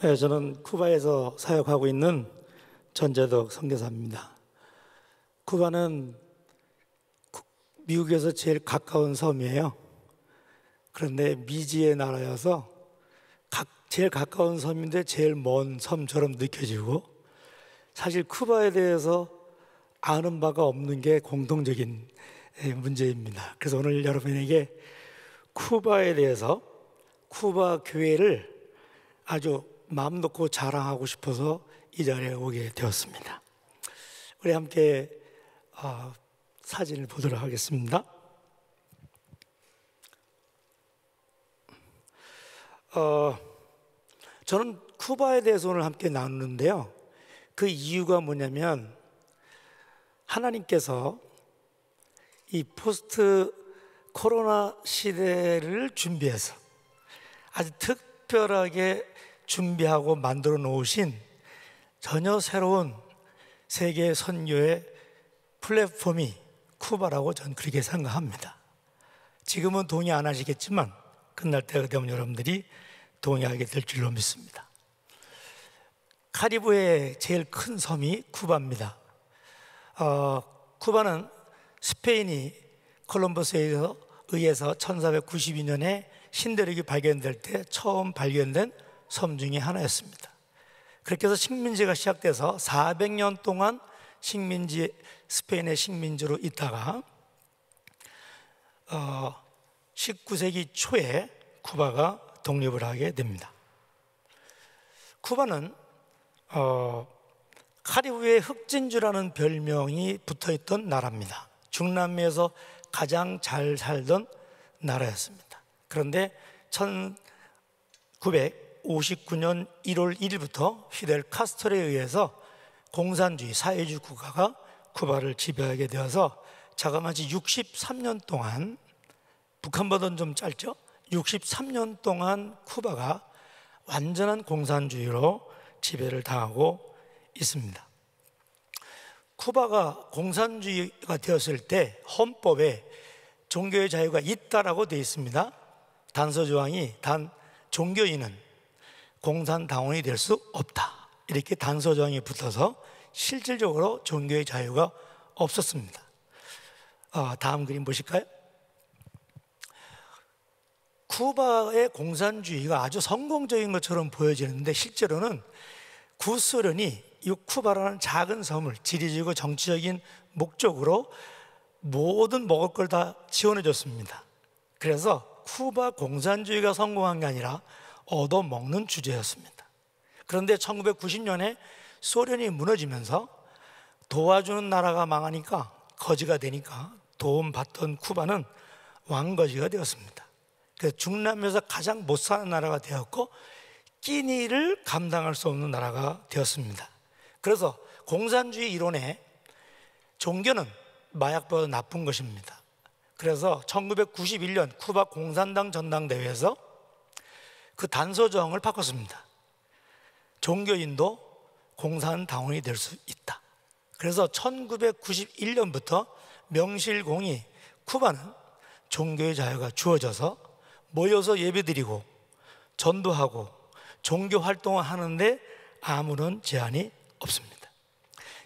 네, 저는 쿠바에서 사역하고 있는 전재덕 선교사입니다. 쿠바는 미국에서 제일 가까운 섬이에요. 그런데 미지의 나라여서 각, 제일 가까운 섬인데 제일 먼 섬처럼 느껴지고 사실 쿠바에 대해서 아는 바가 없는 게 공통적인 예, 문제입니다. 그래서 오늘 여러분에게 쿠바에 대해서 쿠바 교회를 아주 마음 놓고 자랑하고 싶어서 이 자리에 오게 되었습니다. 우리 함께 어, 사진을 보도록 하겠습니다. 어, 저는 쿠바에 대해서 오늘 함께 나누는데요. 그 이유가 뭐냐면 하나님께서 이 포스트 코로나 시대를 준비해서 아주 특별하게 준비하고 만들어 놓으신 전혀 새로운 세계 선교의 플랫폼이 쿠바라고 저는 그렇게 생각합니다. 지금은 동의 안 하시겠지만 끝날 때가 되면 여러분들이 동의하게 될 줄로 믿습니다. 카리브의 제일 큰 섬이 쿠바입니다. 어, 쿠바는 스페인이 콜럼버스에 의해서 1492년에 신대륙이 발견될 때 처음 발견된 섬 중에 하나였습니다. 그렇게 해서 식민지가 시작돼서 400년 동안 식민지 스페인의 식민지로 있다가 어, 19세기 초에 쿠바가 독립을 하게 됩니다. 쿠바는 어, 카리브의 흑진주라는 별명이 붙어있던 나라입니다. 중남미에서 가장 잘 살던 나라였습니다. 그런데 1 1959년 1월 1일부터 피델 카스트로에 의해서 공산주의 사회주의 국가가 쿠바를 지배하게 되어서 자그마치 63년 동안 북한보다는 좀 짧죠? 63년 동안 쿠바가 완전한 공산주의로 지배를 당하고 있습니다. 쿠바가 공산주의가 되었을 때 헌법에 종교의 자유가 있다라고 되어 있습니다. 단서 조항이 단 종교인은 공산당원이 될 수 없다. 이렇게 단서조항이 붙어서 실질적으로 종교의 자유가 없었습니다. 아, 다음 그림 보실까요? 쿠바의 공산주의가 아주 성공적인 것처럼 보여지는데 실제로는 구소련이 이 쿠바라는 작은 섬을 지리적이고 정치적인 목적으로 모든 먹을 걸 다 지원해 줬습니다. 그래서 쿠바 공산주의가 성공한 게 아니라 얻어먹는 주제였습니다. 그런데 1990년에 소련이 무너지면서 도와주는 나라가 망하니까 거지가 되니까 도움받던 쿠바는 왕거지가 되었습니다. 그래서 중남미에서 가장 못 사는 나라가 되었고 끼니를 감당할 수 없는 나라가 되었습니다. 그래서 공산주의 이론에 종교는 마약보다 나쁜 것입니다. 그래서 1991년 쿠바 공산당 전당대회에서 그 단서 조항을 바꿨습니다. 종교인도 공산당원이 될 수 있다. 그래서 1991년부터 명실공히 쿠바는 종교의 자유가 주어져서 모여서 예배드리고 전도하고 종교 활동을 하는데 아무런 제한이 없습니다.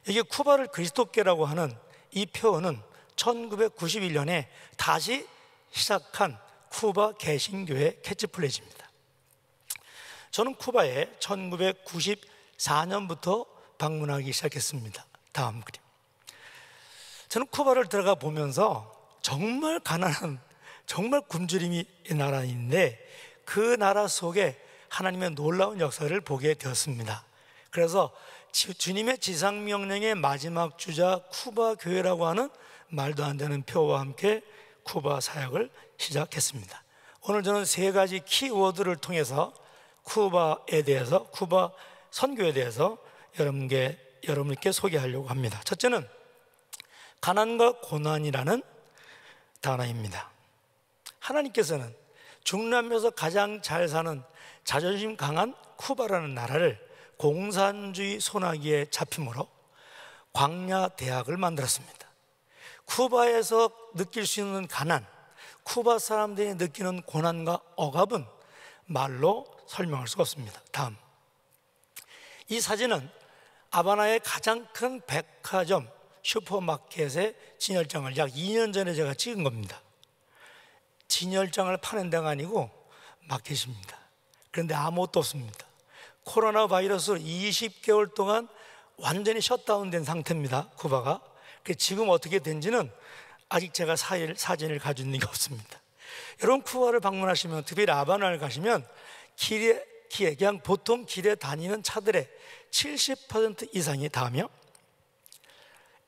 이게 쿠바를 그리스도교라고 하는 이 표현은 1991년에 다시 시작한 쿠바 개신교의 캐치플레이즈입니다. 저는 쿠바에 1994년부터 방문하기 시작했습니다. 다음 그림. 저는 쿠바를 들어가 보면서 정말 가난한, 정말 굶주림이 나라인데 그 나라 속에 하나님의 놀라운 역사를 보게 되었습니다. 그래서 주님의 지상명령의 마지막 주자 쿠바 교회라고 하는 말도 안 되는 표와 함께 쿠바 사역을 시작했습니다. 오늘 저는 세 가지 키워드를 통해서 쿠바에 대해서 쿠바 선교에 대해서 여러분께 여러분께 소개하려고 합니다. 첫째는 가난과 고난이라는 단어입니다. 하나님께서는 중남미에서 가장 잘 사는 자존심 강한 쿠바라는 나라를 공산주의 소나기에 잡힘으로 광야 대학을 만들었습니다. 쿠바에서 느낄 수 있는 가난, 쿠바 사람들이 느끼는 고난과 억압은 말로 설명할 수가 없습니다. 다음. 이 사진은 아바나의 가장 큰 백화점 슈퍼마켓의 진열장을 약 2년 전에 제가 찍은 겁니다. 진열장을 파는 데가 아니고 마켓입니다. 그런데 아무것도 없습니다. 코로나 바이러스 20개월 동안 완전히 셧다운된 상태입니다. 쿠바가. 지금 어떻게 된지는 아직 제가 사진을 가진 게 없습니다. 여러분 쿠바를 방문하시면 특히 아바나를 가시면 길에, 길에 그냥 보통 길에 다니는 차들의 70% 이상이 다며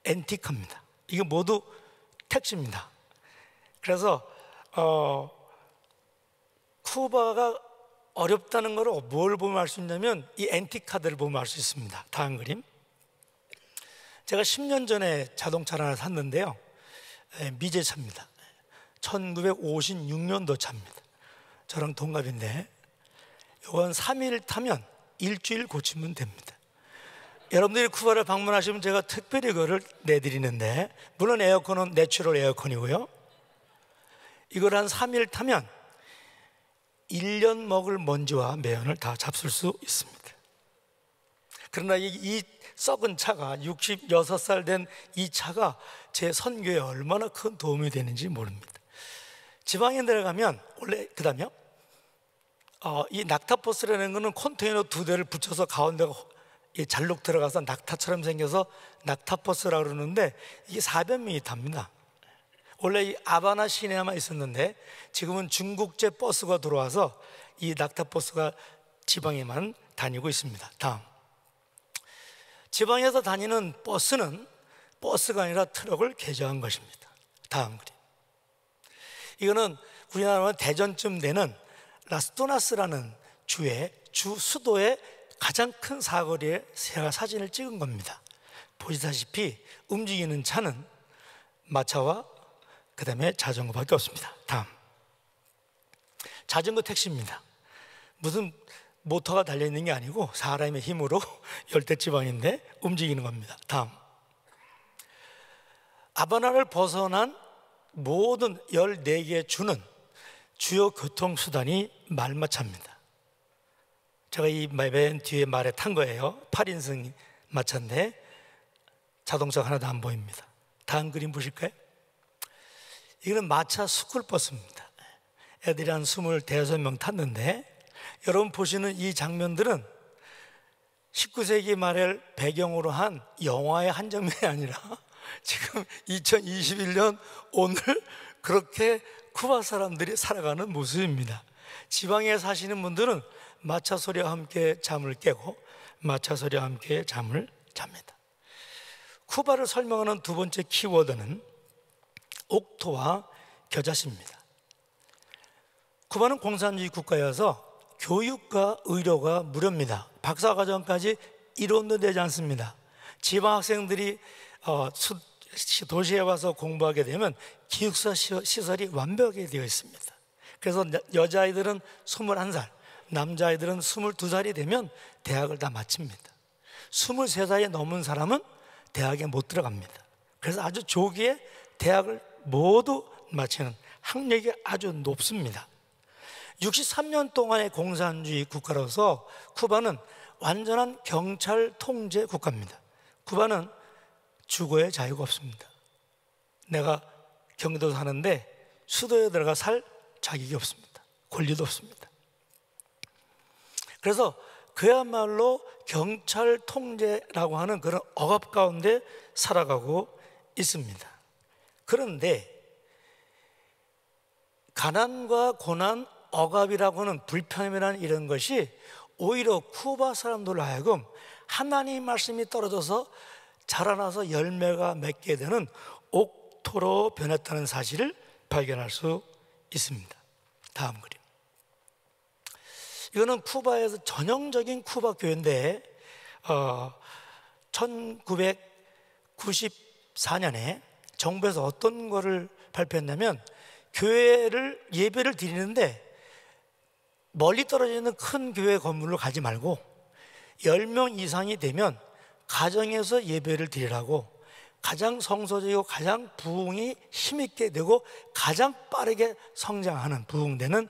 앤티카입니다. 이게 모두 택시입니다. 그래서 어, 쿠바가 어렵다는 걸 뭘 보면 알 수 있냐면 이 앤티카들을 보면 알 수 있습니다. 다음 그림. 제가 10년 전에 자동차를 하나 샀는데요. 예, 미제차입니다. 1956년도 차입니다. 저랑 동갑인데 요건 3일 타면 일주일 고치면 됩니다. 여러분들이 쿠바를 방문하시면 제가 특별히 그거를 내드리는데 물론 에어컨은 내추럴 에어컨이고요. 이걸 한 3일 타면 1년 먹을 먼지와 매연을 다 잡술 수 있습니다. 그러나 이, 이 썩은 차가 66살 된 이 차가 제 선교에 얼마나 큰 도움이 되는지 모릅니다. 지방에 내려가면 원래 그다음에 어, 이낙타버스라는 것은 컨테이너 두 대를 붙여서 가운데가 잘록 들어가서 낙타처럼 생겨서 낙타버스라고 그러는데 이게 400명이 탑니다. 원래 이 아바나 시내에만 있었는데 지금은 중국제 버스가 들어와서 이 낙타버스가 지방에만 다니고 있습니다. 다음. 지방에서 다니는 버스는 버스가 아니라 트럭을 개조한 것입니다. 다음 그림. 이거는 우리나라 대전쯤 되는 라스토나스라는 주의 주 수도의 가장 큰 사거리에 제가 사진을 찍은 겁니다. 보시다시피 움직이는 차는 마차와 그 다음에 자전거밖에 없습니다. 다음. 자전거 택시입니다. 무슨 모터가 달려있는 게 아니고 사람의 힘으로 열대지방인데 움직이는 겁니다. 다음. 아바나를 벗어난 모든 14개의 주는 주요 교통수단이 말마차입니다. 제가 이 맨 뒤에 말에 탄 거예요. 8인승 마차인데 자동차 하나도 안 보입니다. 다음 그림 보실까요? 이거 마차 스쿨버스입니다. 애들이 한 25명 탔는데 여러분 보시는 이 장면들은 19세기 말을 배경으로 한 영화의 한 장면이 아니라 지금 2021년 오늘 그렇게 쿠바 사람들이 살아가는 모습입니다. 지방에 사시는 분들은 마차 소리와 함께 잠을 깨고 마차 소리와 함께 잠을 잡니다. 쿠바를 설명하는 두 번째 키워드는 옥토와 겨자씨입니다. 쿠바는 공산주의 국가여서 교육과 의료가 무료입니다. 박사과정까지 이론도 되지 않습니다. 지방 학생들이 어, 도시에 와서 공부하게 되면 기숙사 시설이 완벽하게 되어 있습니다. 그래서 여자아이들은 21살, 남자아이들은 22살이 되면 대학을 다 마칩니다. 23살이 넘은 사람은 대학에 못 들어갑니다. 그래서 아주 조기에 대학을 모두 마치는 학력이 아주 높습니다. 63년 동안의 공산주의 국가로서 쿠바는 완전한 경찰 통제 국가입니다. 쿠바는 주거의 자유가 없습니다. 내가 경기도 사는데 수도에 들어가 살 자격이 없습니다. 권리도 없습니다. 그래서 그야말로 경찰 통제라고 하는 그런 억압 가운데 살아가고 있습니다. 그런데 가난과 고난, 억압이라고 하는 불편함이라는 이런 것이 오히려 쿠바 사람들로 하여금 하나님 말씀이 떨어져서 자라나서 열매가 맺게 되는 옥토로 변했다는 사실을 발견할 수 있습니다. 다음 그림. 이거는 쿠바에서 전형적인 쿠바 교회인데 어, 1994년에 정부에서 어떤 거를 발표했냐면 교회를 예배를 드리는데 멀리 떨어져 있는 큰 교회 건물로 가지 말고 10명 이상이 되면 가정에서 예배를 드리라고 가장 성소적이고 가장 부흥이 힘있게 되고 가장 빠르게 성장하는 부흥되는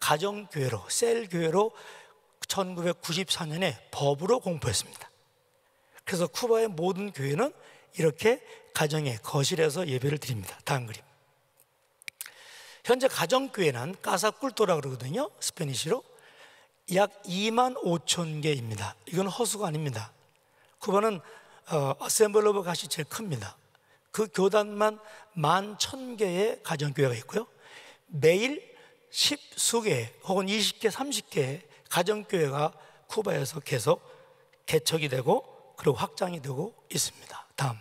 가정교회로 셀교회로 1994년에 법으로 공포했습니다 그래서 쿠바의 모든 교회는 이렇게 가정의 거실에서 예배를 드립니다 다음 그림 현재 가정교회는 까사꿀도라 그러거든요 스페니시로 약 2만 5천 개입니다 이건 허수가 아닙니다 쿠바는 어셈블 오브 가시 제일 큽니다. 그 교단만 만 천 개의 가정교회가 있고요. 매일 십수 개 혹은 이십 개 삼십 개의 가정교회가 쿠바에서 계속 개척이 되고 그리고 확장이 되고 있습니다. 다음.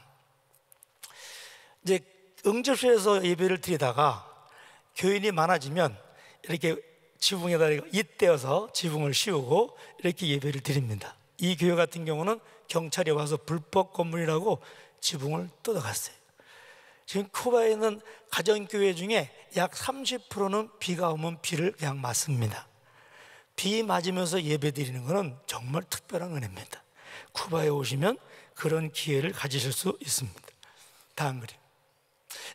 이제 응접실에서 예배를 드리다가 교인이 많아지면 이렇게 지붕에다 이떼어서 지붕을 씌우고 이렇게 예배를 드립니다. 이 교회 같은 경우는 경찰이 와서 불법 건물이라고 지붕을 뜯어갔어요. 지금 쿠바에 있는 가정교회 중에 약 30%는 비가 오면 비를 그냥 맞습니다. 비 맞으면서 예배 드리는 것은 정말 특별한 은혜입니다. 쿠바에 오시면 그런 기회를 가지실 수 있습니다. 다음 그림.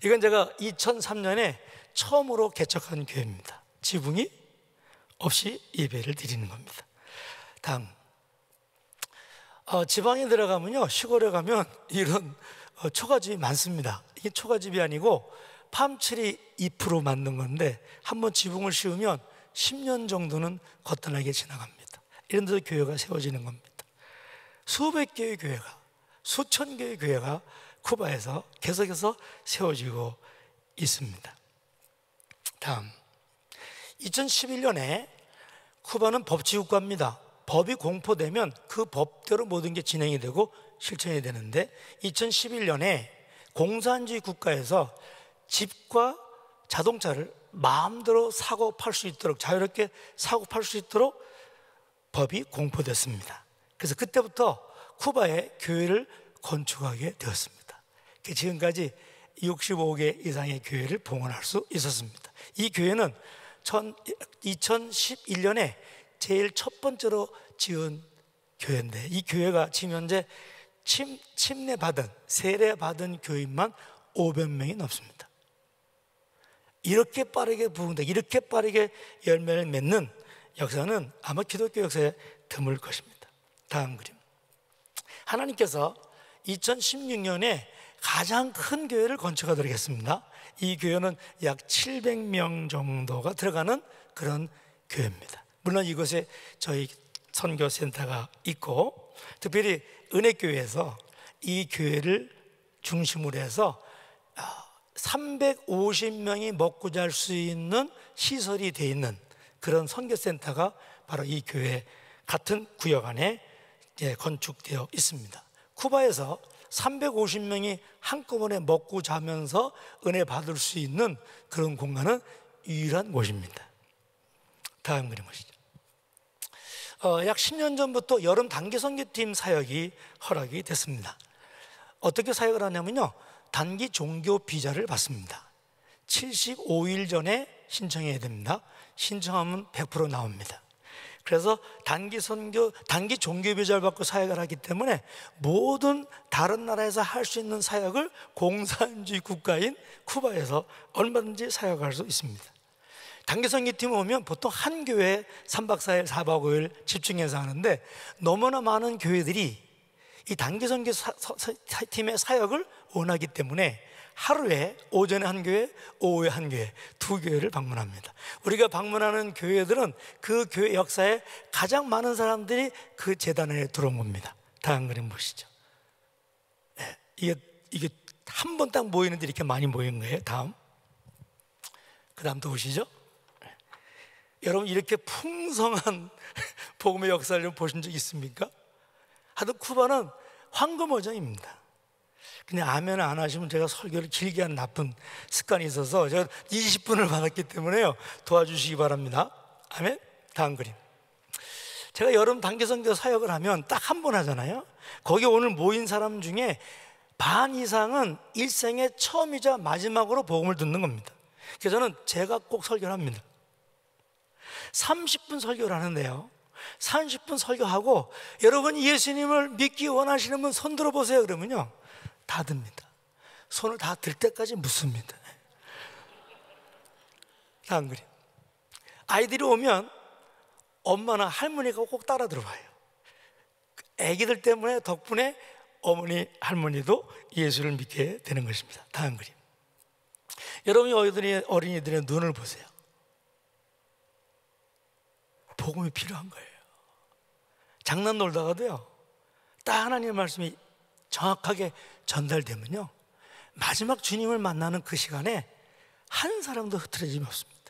이건 제가 2003년에 처음으로 개척한 교회입니다. 지붕이 없이 예배를 드리는 겁니다. 다음. 어, 지방에 들어가면요, 시골에 가면 이런 어, 초가집이 많습니다. 이게 초가집이 아니고 팜칠이 잎으로 만든 건데 한번 지붕을 씌우면 10년 정도는 거뜬하게 지나갑니다. 이런 데서 교회가 세워지는 겁니다. 수백 개의 교회가, 수천 개의 교회가 쿠바에서 계속해서 세워지고 있습니다. 다음. 2011년에 쿠바는 법치국가입니다. 법이 공포되면 그 법대로 모든 게 진행이 되고 실천이 되는데 2011년에 공산주의 국가에서 집과 자동차를 마음대로 사고 팔 수 있도록 자유롭게 사고 팔 수 있도록 법이 공포됐습니다. 그래서 그때부터 쿠바에 교회를 건축하게 되었습니다. 지금까지 65개 이상의 교회를 봉헌할 수 있었습니다. 이 교회는 2011년에 제일 첫 번째로 지은 교회인데 이 교회가 지금 현재 침, 침례받은 세례받은 교인만 500명이 넘습니다 이렇게 빠르게 부흥되 이렇게 빠르게 열매를 맺는 역사는 아마 기독교 역사에 드물 것입니다 다음 그림 하나님께서 2016년에 가장 큰 교회를 건축하도록 했습니다 이 교회는 약 700명 정도가 들어가는 그런 교회입니다 물론 이곳에 저희 선교센터가 있고 특별히 은혜교회에서 이 교회를 중심으로 해서 350명이 아, 먹고 잘 수 있는 시설이 돼 있는 그런 선교센터가 바로 이 교회 같은 구역 안에 건축되어 있습니다. 쿠바에서 350명이 한꺼번에 먹고 자면서 은혜 받을 수 있는 그런 공간은 유일한 곳입니다. 다음 그림 보시죠. 어, 약 10년 전부터 여름 단기 선교팀 사역이 허락이 됐습니다. 어떻게 사역을 하냐면요. 단기 종교 비자를 받습니다. 75일 전에 신청해야 됩니다. 신청하면 100% 나옵니다. 그래서 단기 선교, 단기 종교 비자를 받고 사역을 하기 때문에 모든 다른 나라에서 할 수 있는 사역을 공산주의 국가인 쿠바에서 얼마든지 사역할 수 있습니다. 단계성기 팀 오면 보통 한 교회 3박 4일, 4박 5일 집중해서 하는데 너무나 많은 교회들이 이 단계성기 팀의 사역을 원하기 때문에 하루에 오전에 한 교회, 오후에 한 교회, 두 교회를 방문합니다. 우리가 방문하는 교회들은 그 교회 역사에 가장 많은 사람들이 그 재단에 들어온 겁니다. 다음 그림 보시죠. 네, 이게, 이게 한 번 딱 모이는데 이렇게 많이 모인 거예요. 다음. 그 다음 또 보시죠. 여러분 이렇게 풍성한 복음의 역사를 좀 보신 적 있습니까? 하여 쿠바는 황금어장입니다. 그냥 아멘 안 하시면 제가 설교를 길게 한 나쁜 습관이 있어서 제가 20분을 받았기 때문에요. 도와주시기 바랍니다. 아멘. 다음 그림. 제가 여름 단기선교 사역을 하면 딱 한 번 하잖아요. 거기 오늘 모인 사람 중에 반 이상은 일생의 처음이자 마지막으로 복음을 듣는 겁니다. 그래서 저는 제가 꼭 설교합니다. 30분 설교를 하는데요. 30분 설교하고 여러분 예수님을 믿기 원하시는 분 손 들어보세요. 그러면요. 다 듭니다. 손을 다 들 때까지 묻습니다. 다음 그림 아이들이 오면 엄마나 할머니가 꼭 따라 들어와요. 아기들 그 때문에 덕분에 어머니 할머니도 예수를 믿게 되는 것입니다. 다음 그림. 여러분이 어린이들의 눈을 보세요. 복음이 필요한 거예요. 장난 놀다가도요. 딱 하나님의 말씀이 정확하게 전달되면요. 마지막 주님을 만나는 그 시간에 한 사람도 흐트러짐이 없습니다.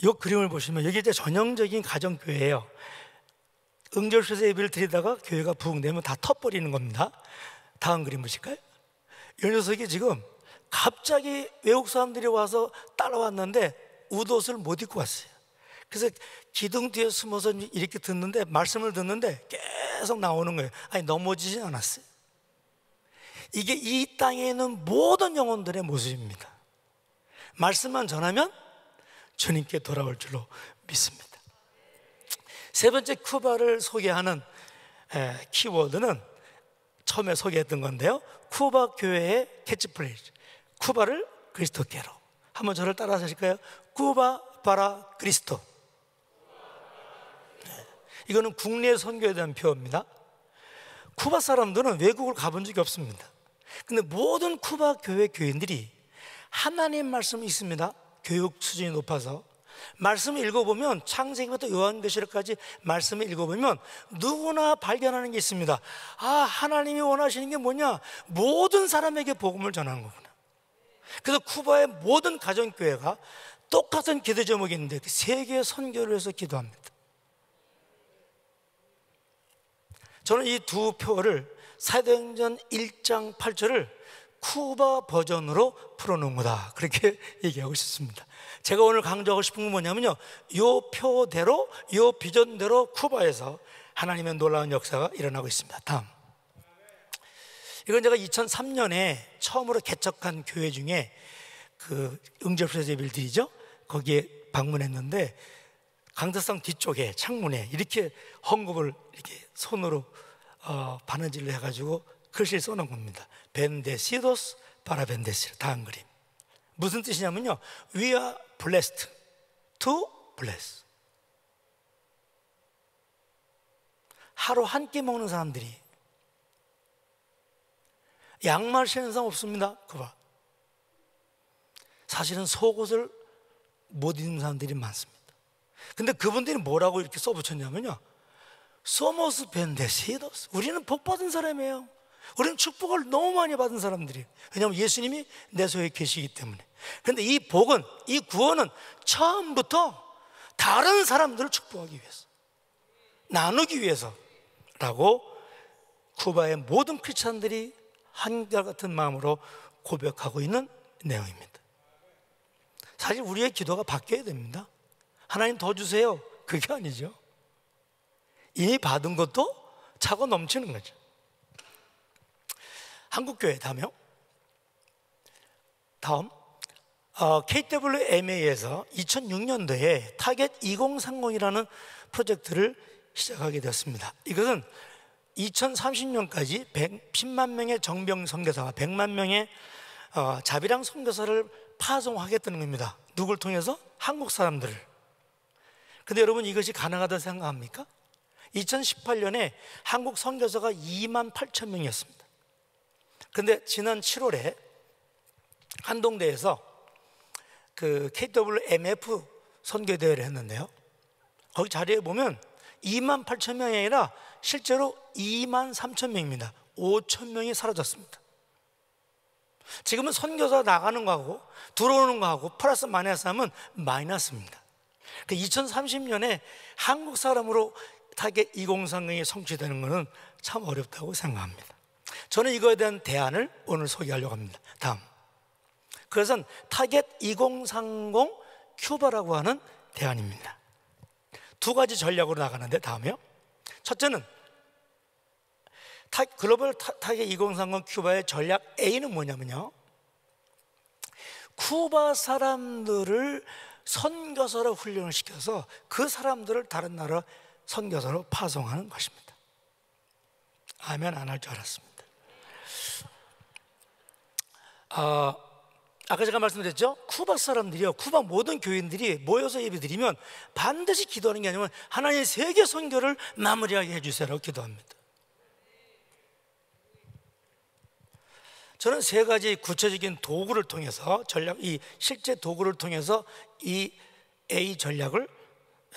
이 그림을 보시면 여기 이제 전형적인 가정교회예요. 응절수서 예배를 드리다가 교회가 부흥되면 다 터버리는 겁니다. 다음 그림 보실까요? 이 녀석이 지금 갑자기 외국 사람들이 와서 따라왔는데 웃옷을 못 입고 왔어요. 그래서 기둥 뒤에 숨어서 이렇게 듣는데 말씀을 듣는데 계속 나오는 거예요. 아니 넘어지지 않았어요. 이게 이 땅에 있는 모든 영혼들의 모습입니다. 말씀만 전하면 주님께 돌아올 줄로 믿습니다. 세 번째 쿠바를 소개하는 키워드는 처음에 소개했던 건데요. 쿠바 교회의 캐치프레이즈. 쿠바를 그리스도께로. 한번 저를 따라 하실까요? 쿠바 바라 그리스도. 이거는 국내 선교에 대한 표입니다. 쿠바 사람들은 외국을 가본 적이 없습니다. 근데 모든 쿠바 교회 교인들이 하나님 말씀이 있습니다. 교육 수준이 높아서 말씀을 읽어보면 창세기부터 요한계시록까지 말씀을 읽어보면 누구나 발견하는 게 있습니다. 아 하나님이 원하시는 게 뭐냐? 모든 사람에게 복음을 전하는 거구나. 그래서 쿠바의 모든 가정교회가 똑같은 기도 제목이 있는데 그 세계 선교를 해서 기도합니다. 저는 이 두 표를 사도행전 1장 8절을 쿠바 버전으로 풀어놓는다 그렇게 얘기하고 싶습니다 제가 오늘 강조하고 싶은 건 뭐냐면요 요 표대로 요 비전대로 쿠바에서 하나님의 놀라운 역사가 일어나고 있습니다 다음 이건 제가 2003년에 처음으로 개척한 교회 중에 그 응접세제빌들이죠 거기에 방문했는데 강대상 뒤쪽에 창문에 이렇게 헌금을 이렇게 손으로 어, 바느질을 해가지고 글씨를 써놓은 겁니다. 벤데시도스 바라벤데시르 다음 그림. 무슨 뜻이냐면요. We are blessed to bless. 하루 한 끼 먹는 사람들이 양말 신는 사람 없습니다. 그봐. 사실은 속옷을 못 입는 사람들이 많습니다. 근데 그분들이 뭐라고 이렇게 써붙였냐면요. 소모스 벤데시도스. 우리는 복 받은 사람이에요. 우리는 축복을 너무 많이 받은 사람들이에요. 왜냐하면 예수님이 내 속에 계시기 때문에. 그런데 이 복은, 이 구원은 처음부터 다른 사람들을 축복하기 위해서, 나누기 위해서라고 쿠바의 모든 크리스천들이 한결같은 마음으로 고백하고 있는 내용입니다. 사실 우리의 기도가 바뀌어야 됩니다. 하나님 더 주세요. 그게 아니죠. 이 받은 것도 차고 넘치는 거죠. 한국교회 다음요. 다음 어, KWMA에서 2006년도에 타겟 2030이라는 프로젝트를 시작하게 되었습니다. 이것은 2030년까지 110만 명의 정병 선교사와 100만 명의 어, 자비랑 선교사를 파송하겠다는 겁니다. 누굴 통해서 한국 사람들을. 근데 여러분 이것이 가능하다 생각합니까? 2018년에 한국 선교사가 2만 8천 명이었습니다. 그데 지난 7월에 한동대에서 그 KWMF 선교대회를 했는데요. 거기 자리에 보면 2만 8천 명이 아니라 실제로 2만 3천 명입니다. 5천 명이 사라졌습니다. 지금은 선교사 나가는 거하고 들어오는 거하고 플러스 마이너스 하면 마이너스입니다. 그 2030년에 한국 사람으로 깨끗하게 2030이 성취되는 것은 참 어렵다고 생각합니다. 저는 이거에 대한 대안을 오늘 소개하려고 합니다. 다음. 그것은 타겟 2030 큐바라고 하는 대안입니다. 두 가지 전략으로 나가는데 다음이요. 첫째는 타, 글로벌 타, 겟2030 큐바의 전략 A는 뭐냐면요. 쿠바 사람들을 선교사로 훈련을 시켜서 그 사람들을 다른 나라 선교사로 파송하는 것입니다. 아멘 안할 줄 알았습니다. 아, 아까 제가 말씀드렸죠? 쿠바 사람들이요, 쿠바 모든 교인들이 모여서 예배드리면 반드시 기도하는 게 아니면 하나님의 세계 선교를 마무리하게 해주세요라고 기도합니다. 저는 세 가지 구체적인 도구를 통해서 전략, 이 실제 도구를 통해서 이 A 전략을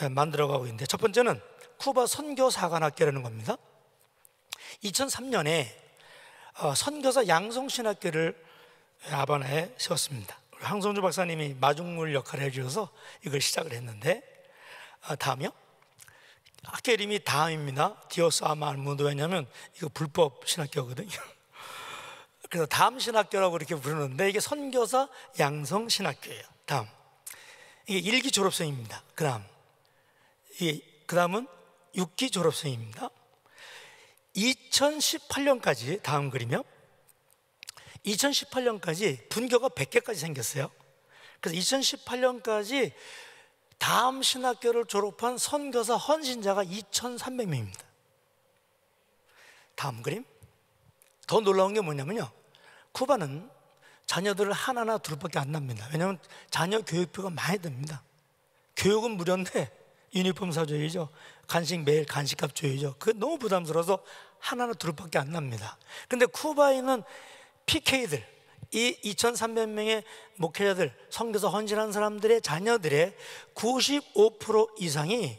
예, 만들어가고 있는데 첫 번째는 쿠바 선교사관학교라는 겁니다. 2003년에 어, 선교사 양성신학교를 아바나에 세웠습니다. 황성주 박사님이 마중물 역할을 해주셔서 이걸 시작을 했는데 어, 다음이요? 학교 이름이 다음입니다. 디오스 아마 알무도 왜냐면 이거 불법 신학교거든요. 그래서 다음 신학교라고 이렇게 부르는데 이게 선교사 양성 신학교예요. 다음 이게 일기 졸업생입니다. 그다음 이게 그다음은 6기 졸업생입니다. 2018년까지 다음 그림이요. 2018년까지 분교가 100개까지 생겼어요. 그래서 2018년까지 다음 신학교를 졸업한 선교사 헌신자가 2,300명입니다. 다음 그림. 더 놀라운 게 뭐냐면요. 쿠바는 자녀들을 하나나 둘밖에 안 납니다. 왜냐하면 자녀 교육비가 많이 듭니다. 교육은 무료인데 유니폼 사줘야죠. 간식 매일 간식값 줘야죠. 그게 너무 부담스러워서 하나나 둘밖에 안 납니다. 근데 쿠바에는 PK들 이 2,300명의 목회자들, 선교사 헌신한 사람들의 자녀들의 95% 이상이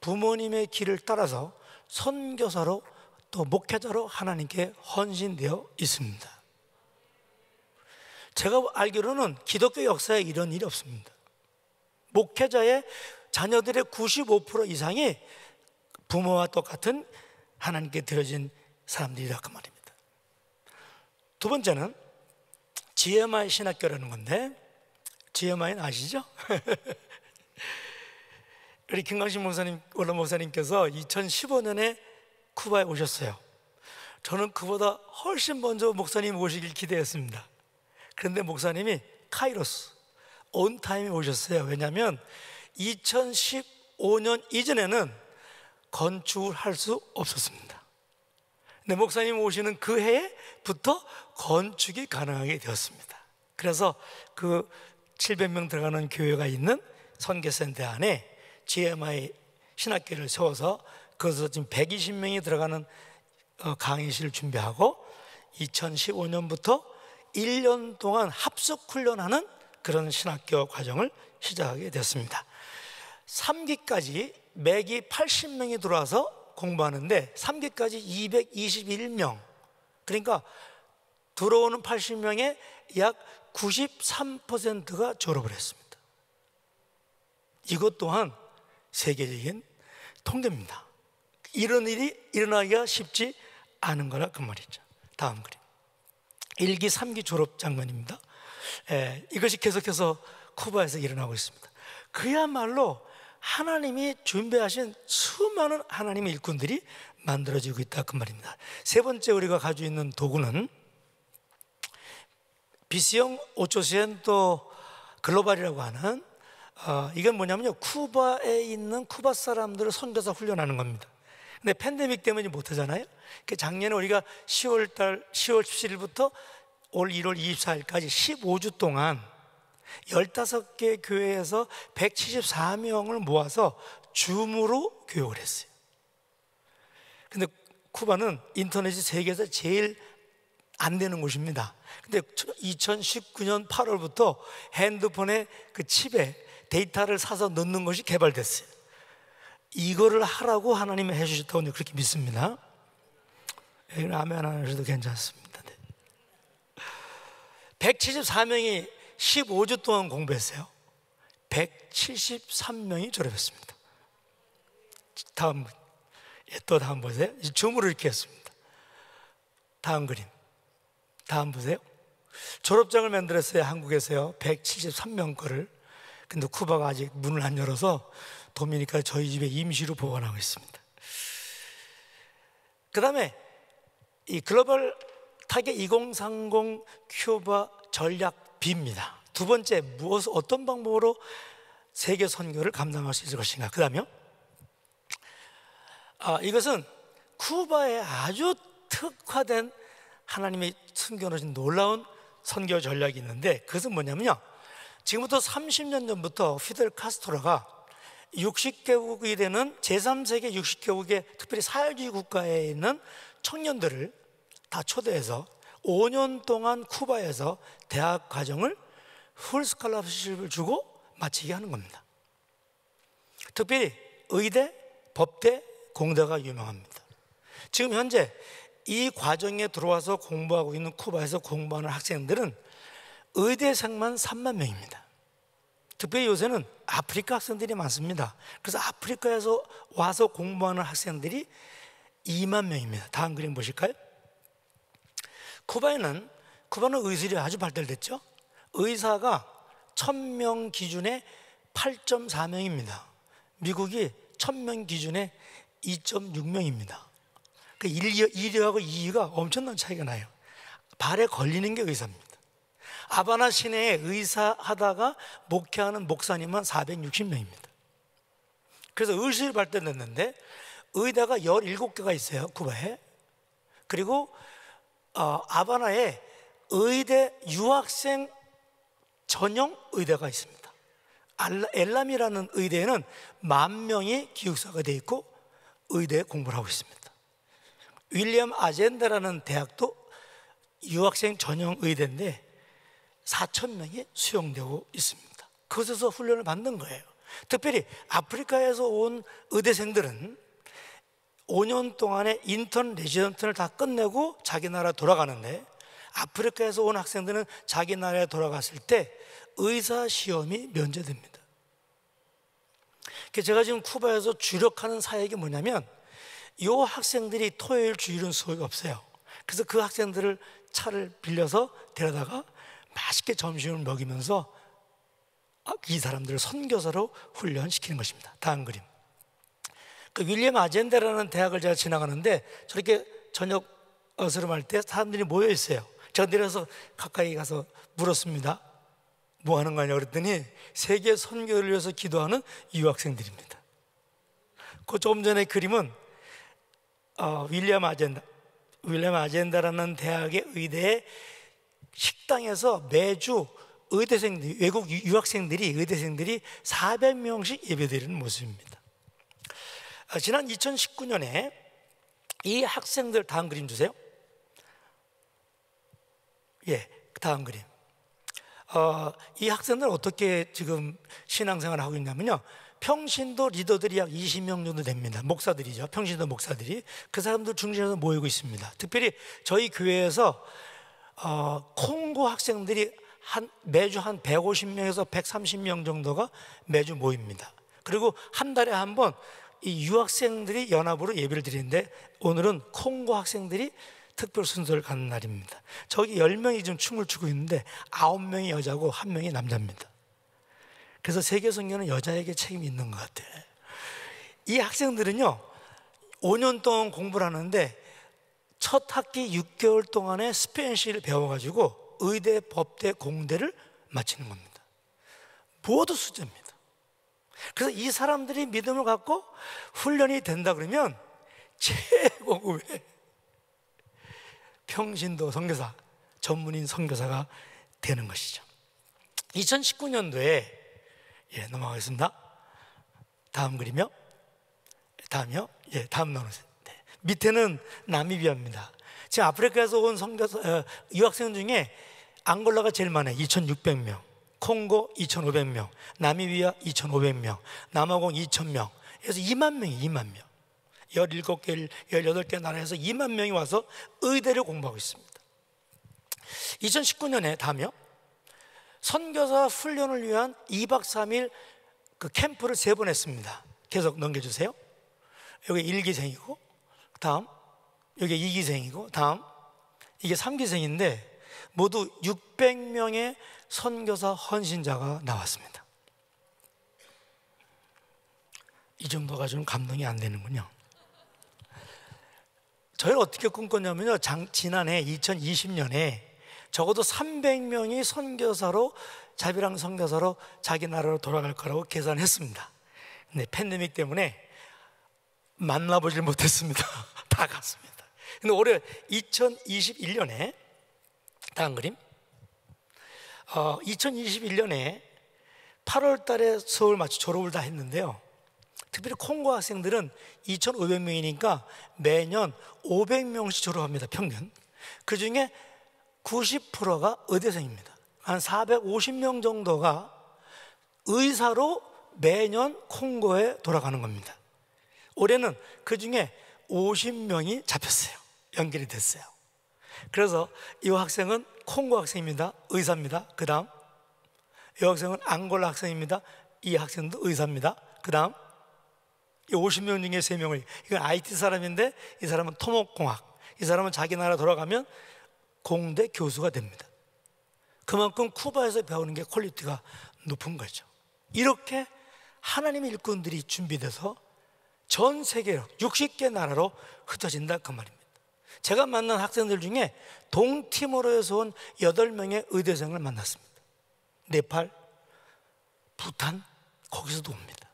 부모님의 길을 따라서 선교사로 또 목회자로 하나님께 헌신되어 있습니다. 제가 알기로는 기독교 역사에 이런 일이 없습니다. 목회자의 자녀들의 95% 이상이 부모와 똑같은 하나님께 드려진 사람들이라 그 말입니다. 두 번째는 GMI 신학교라는 건데 GMI는 아시죠? 우리 김광신 목사님, 원로 목사님께서 2015년에 쿠바에 오셨어요. 저는 그보다 훨씬 먼저 목사님 오시길 기대했습니다. 그런데 목사님이 카이로스 온타임에 오셨어요. 왜냐하면 2015년 이전에는 건축을 할 수 없었습니다. 근 목사님 오시는 그 해부터 건축이 가능하게 되었습니다. 그래서 그 700명 들어가는 교회가 있는 선교센터 안에 GMI 신학교를 세워서 거기서 지금 120명이 들어가는 어, 강의실을 준비하고 2015년부터 1년 동안 합숙 훈련하는 그런 신학교 과정을 시작하게 됐습니다. 3기까지 맥이 80명이 들어와서 공부하는데 3기까지 221명 그러니까 들어오는 80명의 약 93%가 졸업을 했습니다. 이것 또한 세계적인 통계입니다. 이런 일이 일어나기가 쉽지 않은 거라 그 말이죠. 다음 그림. 1기, 3기 졸업 장면입니다. 에, 예, 이것이 계속해서 쿠바에서 일어나고 있습니다. 그야말로 하나님이 준비하신 수많은 하나님의 일꾼들이 만들어지고 있다 그 말입니다. 세 번째 우리가 가지고 있는 도구는 BC형 오초센엔 글로벌이라고 하는 어, 이건 뭐냐면요 쿠바에 있는 쿠바 사람들을 선교사 훈련하는 겁니다. 근데 팬데믹 때문에 못 하잖아요. 그 작년에 우리가 10월 달 10월 17일부터 올 1월 24일까지 15주 동안 15개 교회에서 174명을 모아서 줌으로 교육을 했어요. 근데 쿠바는 인터넷이 세계에서 제일 안 되는 곳입니다. 근데 2019년 8월부터 핸드폰에 그 칩에 데이터를 사서 넣는 것이 개발됐어요. 이거를 하라고 하나님이 해주셨다고 그렇게 믿습니다. 아멘 예, 안 하셔도 괜찮습니다. 174명이 15주 동안 공부했어요. 173명이 졸업했습니다. 다음, 예, 또 다음 보세요. 주물을 이렇게 했습니다. 다음 그림. 다음 보세요. 졸업장을 만들었어요. 한국에서요. 173명 거를. 근데 쿠바가 아직 문을 안 열어서 도미니카 저희 집에 임시로 보관하고 있습니다. 그 다음에 이 글로벌 타겟 2030 큐바 전략 B입니다. 두 번째 무엇 어떤 방법으로 세계 선교를 감당할 수 있을 것인가? 그다음요. 아, 이것은 쿠바에 아주 특화된 하나님의 숨겨놓으 놀라운 선교 전략이 있는데 그것은 뭐냐면요. 지금부터 30년 전부터 휘델 카스트로가 60개국이 되는 제3세계 60개국의 특별히 사회주의 국가에 있는 청년들을 다 초대해서 5년 동안 쿠바에서 대학 과정을 풀스칼라십을 주고 마치게 하는 겁니다. 특별히 의대, 법대, 공대가 유명합니다. 지금 현재 이 과정에 들어와서 공부하고 있는 쿠바에서 공부하는 학생들은 의대생만 3만 명입니다. 특별히 요새는 아프리카 학생들이 많습니다. 그래서 아프리카에서 와서 공부하는 학생들이 2만 명입니다. 다음 그림 보실까요? 쿠바에는 쿠바는 의술이 아주 발달됐죠. 의사가 1000명 기준에 8.4명입니다. 미국이 1000명 기준에 2.6명입니다. 그 1위하고 2위가 엄청난 차이가 나요. 발에 걸리는 게 의사입니다. 아바나 시내에 의사 하다가 목회하는 목사님은 460명입니다. 그래서 의술이 발달됐는데 의대가 17개가 있어요, 쿠바에. 그리고 어, 아바나에 의대 유학생 전용 의대가 있습니다. 엘람이라는 의대에는 만 명이 기숙사가 되어 있고 의대 공부를 하고 있습니다. 윌리엄 아젠데라는 대학도 유학생 전용 의대인데 4천 명이 수용되고 있습니다. 그곳에서 훈련을 받는 거예요. 특별히 아프리카에서 온 의대생들은 5년 동안의 인턴 레지던트를 다 끝내고 자기 나라 돌아가는데 아프리카에서 온 학생들은 자기 나라에 돌아갔을 때 의사 시험이 면제됩니다. 제가 지금 쿠바에서 주력하는 사역이 뭐냐면 이 학생들이 토요일 주일은 수업이 없어요. 그래서 그 학생들을 차를 빌려서 데려다가 맛있게 점심을 먹이면서 아, 이 사람들을 선교사로 훈련시키는 것입니다. 다음 그림. 그 윌리엄 아젠데라는 대학을 제가 지나가는데 저렇게 저녁 어스름할 때 사람들이 모여 있어요. 제가 내려서 가까이 가서 물었습니다. 뭐 하는 거냐 그랬더니 세계 선교를 위해서 기도하는 유학생들입니다. 그 조금 전에 그림은 어, 윌리엄 아젠다, 윌리엄 아젠다라는 대학의 의대에 식당에서 매주 의대생들, 외국 유학생들이 의대생들이 400명씩 예배드리는 모습입니다. 아, 지난 2019년에 이 학생들 다음 그림 주세요. 예, 그 다음 그림. 어, 이 학생들 어떻게 지금 신앙생활을 하고 있냐면요. 평신도 리더들이 약 20명 정도 됩니다. 목사들이죠. 평신도 목사들이. 그 사람들 중심에서 모이고 있습니다. 특별히 저희 교회에서 어, 콩고 학생들이 한, 매주 한 150명에서 130명 정도가 매주 모입니다. 그리고 한 달에 한번 이 유학생들이 연합으로 예배를 드리는데 오늘은 콩고 학생들이 특별 순서를 갖는 날입니다. 저기 10명이 지금 춤을 추고 있는데 9명이 여자고 1명이 남자입니다. 그래서 세계 선교는 여자에게 책임이 있는 것 같아요. 이 학생들은요, 5년 동안 공부를 하는데 첫 학기 6개월 동안에 스페인시를 배워가지고 의대, 법대, 공대를 마치는 겁니다. 모두 수제입니다. 그래서 이 사람들이 믿음을 갖고 훈련이 된다 그러면 최고급의 평신도 선교사 전문인 선교사가 되는 것이죠. 2019년도에 예, 넘어가겠습니다. 다음 그림요. 다음요. 이 예, 다음 나오세요. 네. 밑에는 나미비아입니다. 지금 아프리카에서 온 선교사 어, 유학생 중에 앙골라가 제일 많아요. 2,600명. 콩고 2,500명, 남미비아 2,500명, 남아공 2,000명. 그래서 2만 명이 2만 명. 17개, 18개 나라에서 2만 명이 와서 의대를 공부하고 있습니다. 2019년에 다며 선교사 훈련을 위한 2박 3일 그 캠프를 세 번 했습니다. 계속 넘겨주세요. 여기 1기생이고, 다음, 여기 2기생이고, 다음, 이게 3기생인데, 모두 600명의 선교사 헌신자가 나왔습니다. 이 정도 가지 감동이 안 되는군요. 저희는 어떻게 꿈꿨냐면요. 장, 지난해 2020년에 적어도 300명이 선교사로 자비랑 선교사로 자기 나라로 돌아갈 거라고 계산했습니다. 근데 팬데믹 때문에 만나보질 못했습니다. 다 갔습니다. 근데 올해 2021년에 다음 그림. 어, 2021년에 8월 달에 서울 마치 졸업을 다 했는데요. 특별히 콩고 학생들은 2,500명이니까 매년 500명씩 졸업합니다, 평균. 그 중에 90%가 의대생입니다. 한 450명 정도가 의사로 매년 콩고에 돌아가는 겁니다. 올해는 그 중에 50명이 잡혔어요. 연결이 됐어요. 그래서 이 학생은 콩고 학생입니다. 의사입니다. 그 다음. 이 학생은 앙골라 학생입니다. 이 학생도 의사입니다. 그 다음. 이 50명 중에 3명을. 이건 IT 사람인데 이 사람은 토목공학. 이 사람은 자기 나라 돌아가면 공대 교수가 됩니다. 그만큼 쿠바에서 배우는 게 퀄리티가 높은 거죠. 이렇게 하나님의 일꾼들이 준비돼서 전 세계로 60개 나라로 흩어진다 그 말입니다. 제가 만난 학생들 중에 동팀으로해서온 8명의 의대생을 만났습니다. 네팔, 부탄, 거기서도 옵니다.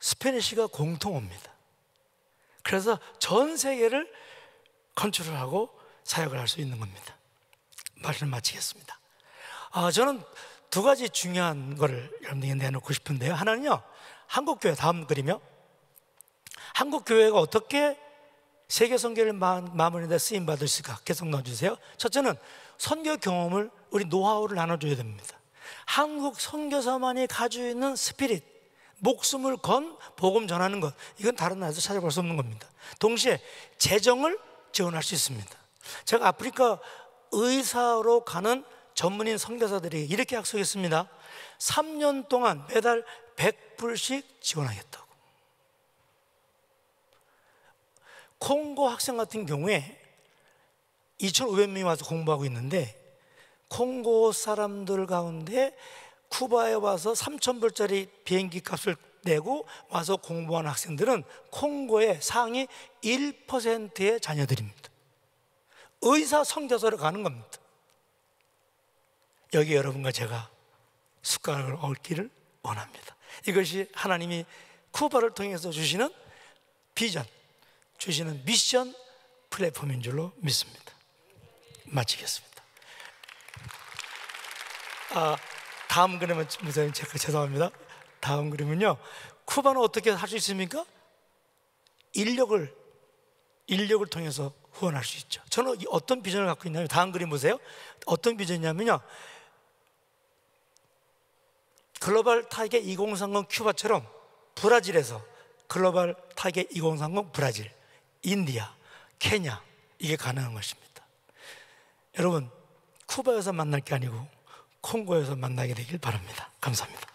스페니쉬가 공통옵니다. 그래서 전 세계를 컨트롤하고 사역을 할 수 있는 겁니다. 말을 마치겠습니다. 아, 저는 두 가지 중요한 것을 여러분에게 내놓고 싶은데요. 하나는요, 한국교회 다음 그림이요. 한국교회가 어떻게 세계 선교를 마무리하다 쓰임 받을 수가 계속 넣어주세요. 첫째는 선교 경험을 우리 노하우를 나눠줘야 됩니다. 한국 선교사만이 가지고 있는 스피릿, 목숨을 건 복음 전하는 것, 이건 다른 나라에서 찾아볼 수 없는 겁니다. 동시에 재정을 지원할 수 있습니다. 제가 아프리카 의사로 가는 전문인 선교사들이 이렇게 약속했습니다. 3년 동안 매달 100불씩 지원하겠다고. 콩고 학생 같은 경우에 2,500명이 와서 공부하고 있는데 콩고 사람들 가운데 쿠바에 와서 3,000불짜리 비행기 값을 내고 와서 공부한 학생들은 콩고의 상위 1%의 자녀들입니다. 의사 성대서를 가는 겁니다. 여기 여러분과 제가 숟가락을 얻기를 원합니다. 이것이 하나님이 쿠바를 통해서 주시는 비전, 주시는 미션 플랫폼인 줄로 믿습니다. 마치겠습니다. 아, 다음 그림은 무사님 제가 죄송합니다. 다음 그림은요. 쿠바는 어떻게 할 수 있습니까? 인력을 인력을 통해서 후원할 수 있죠. 저는 어떤 비전을 갖고 있냐면 다음 그림 보세요. 어떤 비전이냐면요. 글로벌 타겟 2030 큐바처럼 브라질에서 글로벌 타겟 2030 브라질 인디아, 케냐 이게 가능한 것입니다. 여러분 쿠바에서 만날 게 아니고 콩고에서 만나게 되길 바랍니다. 감사합니다.